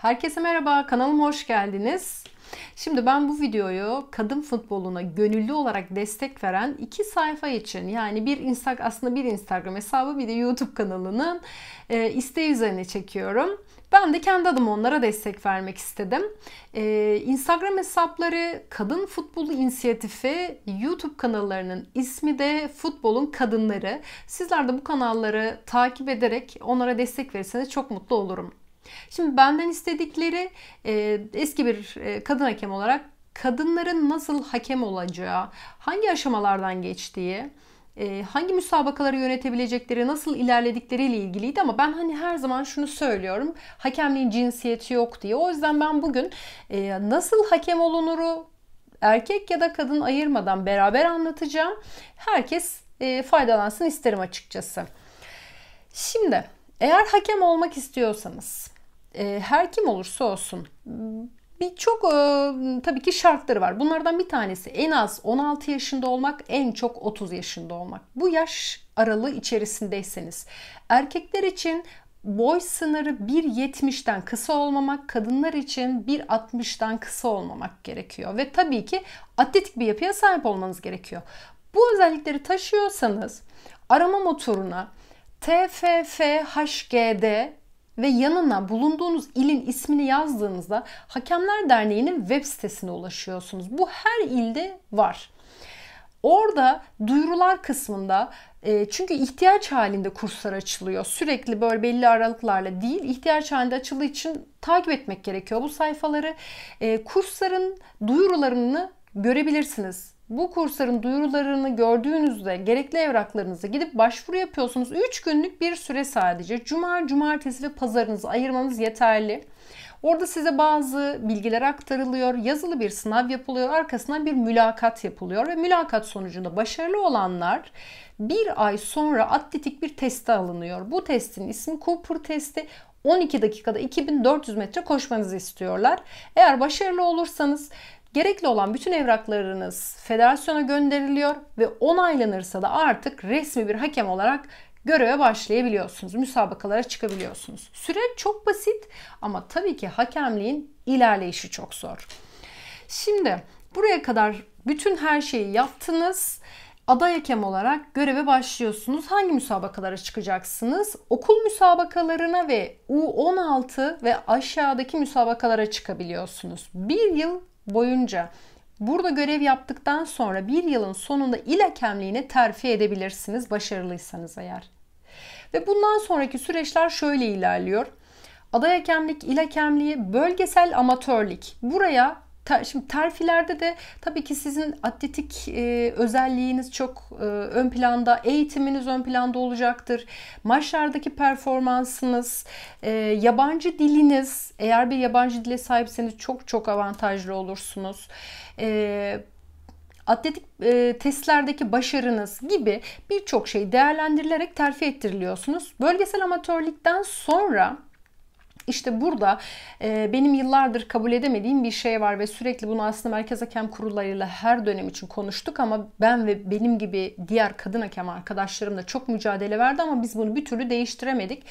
Herkese merhaba, kanalıma hoş geldiniz. Şimdi ben bu videoyu kadın futboluna gönüllü olarak destek veren iki sayfa için yani bir Instagram aslında bir Instagram hesabı bir de YouTube kanalının e, isteği üzerine çekiyorum. Ben de kendi adım onlara destek vermek istedim. Ee, Instagram hesapları Kadın Futbolu İnisiyatifi, YouTube kanallarının ismi de Futbolun Kadınları. Sizler de bu kanalları takip ederek onlara destek verirseniz çok mutlu olurum. Şimdi benden istedikleri e, eski bir e, kadın hakem olarak kadınların nasıl hakem olacağı, hangi aşamalardan geçtiği, e, hangi müsabakaları yönetebilecekleri, nasıl ilerledikleriyle ilgiliydi ama ben hani her zaman şunu söylüyorum. Hakemliğin cinsiyeti yok diye. O yüzden ben bugün e, nasıl hakem olunuru erkek ya da kadın ayırmadan beraber anlatacağım. Herkes e, faydalansın isterim açıkçası. Şimdi eğer hakem olmak istiyorsanız e, her kim olursa olsun birçok e, tabii ki şartları var. Bunlardan bir tanesi en az 16 yaşında olmak, en çok 30 yaşında olmak. Bu yaş aralığı içerisindeyseniz erkekler için boy sınırı 1.70'den kısa olmamak, kadınlar için 1.60'dan kısa olmamak gerekiyor ve tabii ki atletik bir yapıya sahip olmanız gerekiyor. Bu özellikleri taşıyorsanız arama motoruna TFFHGD ve yanına bulunduğunuz ilin ismini yazdığınızda Hakemler Derneği'nin web sitesine ulaşıyorsunuz. Bu her ilde var. Orada duyurular kısmında e, çünkü ihtiyaç halinde kurslar açılıyor. Sürekli böyle belli aralıklarla değil, ihtiyaç halinde açıldığı için takip etmek gerekiyor bu sayfaları. E, kursların duyurularını görebilirsiniz bu kursların duyurularını gördüğünüzde gerekli evraklarınızı gidip başvuru yapıyorsunuz. 3 günlük bir süre sadece. Cuma, cumartesi ve pazarınızı ayırmanız yeterli. Orada size bazı bilgiler aktarılıyor, yazılı bir sınav yapılıyor, arkasından bir mülakat yapılıyor ve mülakat sonucunda başarılı olanlar bir ay sonra atletik bir teste alınıyor. Bu testin ismi Cooper testi. 12 dakikada 2400 metre koşmanızı istiyorlar. Eğer başarılı olursanız Gerekli olan bütün evraklarınız federasyona gönderiliyor ve onaylanırsa da artık resmi bir hakem olarak göreve başlayabiliyorsunuz. Müsabakalara çıkabiliyorsunuz. Süre çok basit ama tabii ki hakemliğin ilerleyişi çok zor. Şimdi buraya kadar bütün her şeyi yaptınız. Aday hakem olarak göreve başlıyorsunuz. Hangi müsabakalara çıkacaksınız? Okul müsabakalarına ve U16 ve aşağıdaki müsabakalara çıkabiliyorsunuz. Bir yıl boyunca burada görev yaptıktan sonra bir yılın sonunda il hakemliğini terfi edebilirsiniz başarılıysanız eğer. Ve bundan sonraki süreçler şöyle ilerliyor. Aday hakemlik, il hakemliği, bölgesel amatörlik. Buraya şimdi terfilerde de tabii ki sizin atletik e, özelliğiniz çok e, ön planda, eğitiminiz ön planda olacaktır. Maçlardaki performansınız, e, yabancı diliniz, eğer bir yabancı dile sahipseniz çok çok avantajlı olursunuz. E, atletik e, testlerdeki başarınız gibi birçok şey değerlendirilerek terfi ettiriliyorsunuz. Bölgesel amatörlükten sonra işte burada e, benim yıllardır kabul edemediğim bir şey var ve sürekli bunu aslında merkez hakem kurullarıyla her dönem için konuştuk ama ben ve benim gibi diğer kadın hakem arkadaşlarım da çok mücadele verdi ama biz bunu bir türlü değiştiremedik.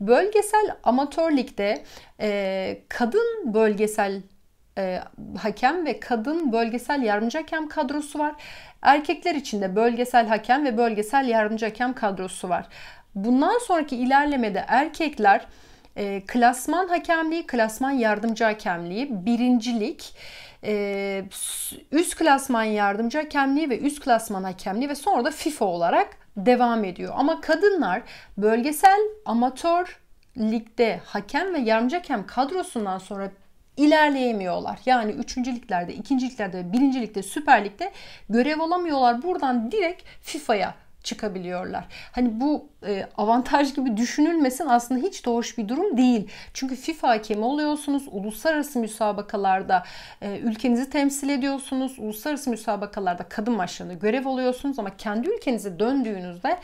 Bölgesel amatör ligde e, kadın bölgesel e, hakem ve kadın bölgesel yardımcı hakem kadrosu var. Erkekler için de bölgesel hakem ve bölgesel yardımcı hakem kadrosu var. Bundan sonraki ilerlemede erkekler e, klasman hakemliği, klasman yardımcı hakemliği, birincilik, e, üst klasman yardımcı hakemliği ve üst klasman hakemliği ve sonra da FIFA olarak devam ediyor. Ama kadınlar bölgesel amatör ligde hakem ve yardımcı hakem kadrosundan sonra ilerleyemiyorlar. Yani üçüncülüklerde, ikinciliklerde, birincilikte, süper ligde görev alamıyorlar. Buradan direkt FIFA'ya çıkabiliyorlar. Hani bu e, avantaj gibi düşünülmesin aslında hiç de hoş bir durum değil. Çünkü FIFA hakemi oluyorsunuz. Uluslararası müsabakalarda e, ülkenizi temsil ediyorsunuz. Uluslararası müsabakalarda kadın maçlarında görev alıyorsunuz ama kendi ülkenize döndüğünüzde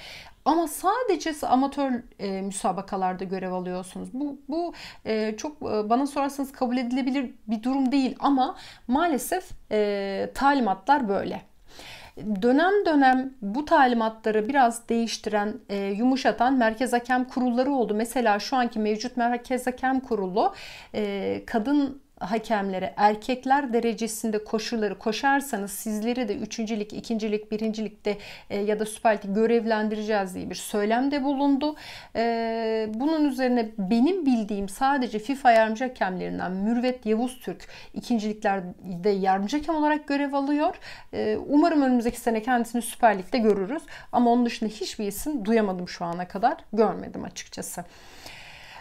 ama sadece amatör e, müsabakalarda görev alıyorsunuz. Bu bu e, çok e, bana sorarsanız kabul edilebilir bir durum değil ama maalesef e, talimatlar böyle. Dönem dönem bu talimatları biraz değiştiren, e, yumuşatan merkez hakem kurulları oldu. Mesela şu anki mevcut merkez hakem kurulu e, kadın hakemlere erkekler derecesinde koşuları koşarsanız sizleri de üçüncülük, ikincilik, birincilikte e, ya da Süper Lig görevlendireceğiz diye bir söylemde bulundu. E, bunun üzerine benim bildiğim sadece FIFA yardımcı hakemlerinden Mürvet Yavuz Türk ikinciliklerde yardımcı hakem olarak görev alıyor. E, umarım önümüzdeki sene kendisini Süper Lig'de görürüz. Ama onun dışında hiçbir isim duyamadım şu ana kadar. Görmedim açıkçası.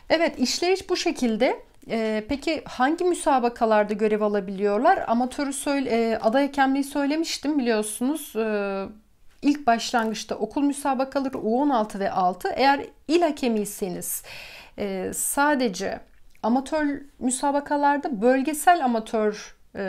Evet işleyiş bu şekilde. E, peki hangi müsabakalarda görev alabiliyorlar? Amatörü söyle, e, aday hakemliği söylemiştim biliyorsunuz. E, ilk başlangıçta okul müsabakaları U16 ve 6. Eğer il hakemiyseniz e, sadece amatör müsabakalarda bölgesel amatör e,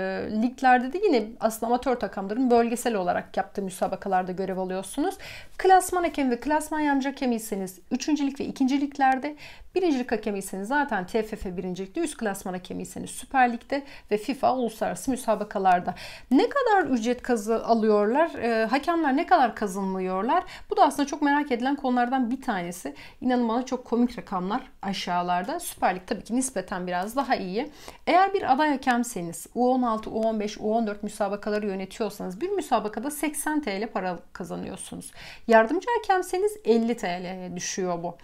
liglerde de yine aslında amatör takımların bölgesel olarak yaptığı müsabakalarda görev alıyorsunuz. Klasman hakemi ve klasman yardımcı hakemiyseniz 3. lig ve 2. liglerde, 1. lig hakemiyseniz zaten TFF 1. ligde, üst klasman hakemiyseniz Süper Lig'de ve FIFA uluslararası müsabakalarda. Ne kadar ücret kazı alıyorlar? E, hakemler ne kadar kazanmıyorlar? Bu da aslında çok merak edilen konulardan bir tanesi. İnanın bana çok komik rakamlar aşağılarda. Süper Lig tabii ki nispeten biraz daha iyi. Eğer bir aday hakemseniz, U 16 15 14 müsabakaları yönetiyorsanız bir müsabakada 80 TL para kazanıyorsunuz. Yardımcı hakemseniz 50 TL'ye düşüyor bu.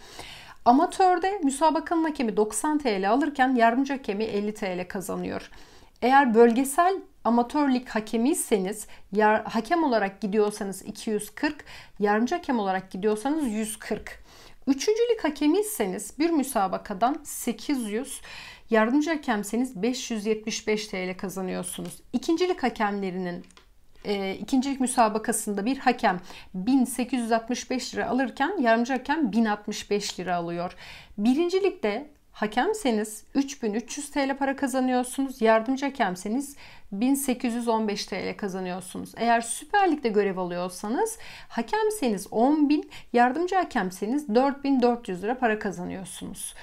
Amatörde müsabakanın hakemi 90 TL alırken yardımcı hakemi 50 TL kazanıyor. Eğer bölgesel amatörlik lig hakemiyseniz, yar, hakem olarak gidiyorsanız 240, yardımcı hakem olarak gidiyorsanız 140. Üçüncülük hakemiyseniz bir müsabakadan 800, Yardımcı hakemseniz 575 TL kazanıyorsunuz. İkincilik hakemlerinin e, ikincilik müsabakasında bir hakem 1865 lira alırken yardımcı hakem 1065 lira alıyor. Birincilikte hakemseniz 3300 TL para kazanıyorsunuz. Yardımcı hakemseniz 1815 TL kazanıyorsunuz. Eğer Süper Lig'de görev alıyorsanız hakemseniz 10.000, yardımcı hakemseniz 4400 lira para kazanıyorsunuz.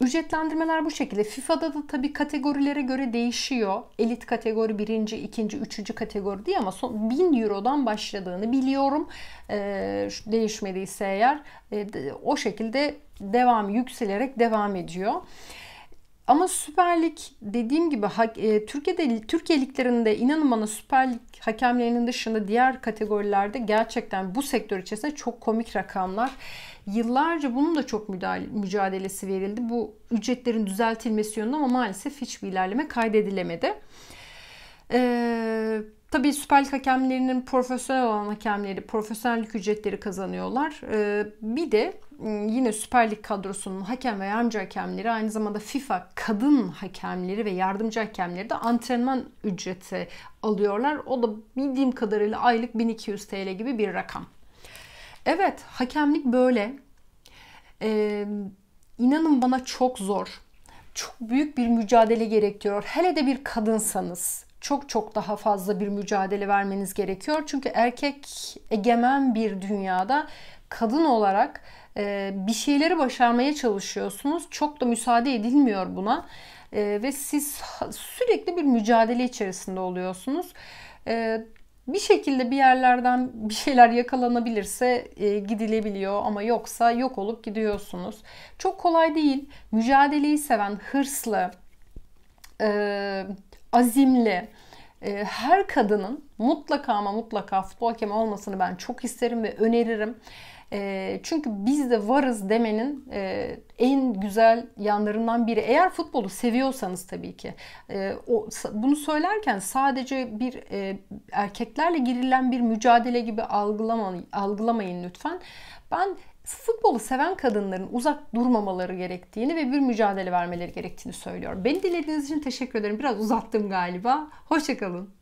Ücretlendirmeler bu şekilde. FIFA'da da tabii kategorilere göre değişiyor. Elit kategori birinci, ikinci, üçüncü kategori diye ama son 1000 Euro'dan başladığını biliyorum. Ee, değişmediyse eğer e, o şekilde devam yükselerek devam ediyor. Ama Süper Lig dediğim gibi e, Türkiye'de Türkiye liglerinde inanın bana Süper Lig hakemlerinin dışında diğer kategorilerde gerçekten bu sektör içerisinde çok komik rakamlar. Yıllarca bunun da çok mücadelesi verildi. Bu ücretlerin düzeltilmesi yönünde ama maalesef hiçbir ilerleme kaydedilemedi. Eee Tabii Süper Lig hakemlerinin profesyonel olan hakemleri profesyonel ücretleri kazanıyorlar. Ee, bir de ıı, yine Süper Lig kadrosunun hakem ve yardımcı hakemleri aynı zamanda FIFA kadın hakemleri ve yardımcı hakemleri de antrenman ücreti alıyorlar. O da bildiğim kadarıyla aylık 1200 TL gibi bir rakam. Evet hakemlik böyle. Ee, inanın bana çok zor. Çok büyük bir mücadele gerektiriyor. Hele de bir kadınsanız çok çok daha fazla bir mücadele vermeniz gerekiyor. Çünkü erkek egemen bir dünyada kadın olarak e, bir şeyleri başarmaya çalışıyorsunuz. Çok da müsaade edilmiyor buna. E, ve siz sürekli bir mücadele içerisinde oluyorsunuz. E, bir şekilde bir yerlerden bir şeyler yakalanabilirse gidilebiliyor ama yoksa yok olup gidiyorsunuz. Çok kolay değil. Mücadeleyi seven, hırslı, azimli, e, her kadının mutlaka ama mutlaka futbol hakemi olmasını ben çok isterim ve öneririm. E, çünkü biz de varız demenin e, en güzel yanlarından biri. Eğer futbolu seviyorsanız tabii ki. Bunu söylerken sadece bir erkeklerle girilen bir mücadele gibi algılamayın, algılamayın lütfen. Ben futbolu seven kadınların uzak durmamaları gerektiğini ve bir mücadele vermeleri gerektiğini söylüyor. Beni dinlediğiniz için teşekkür ederim. Biraz uzattım galiba. Hoşçakalın.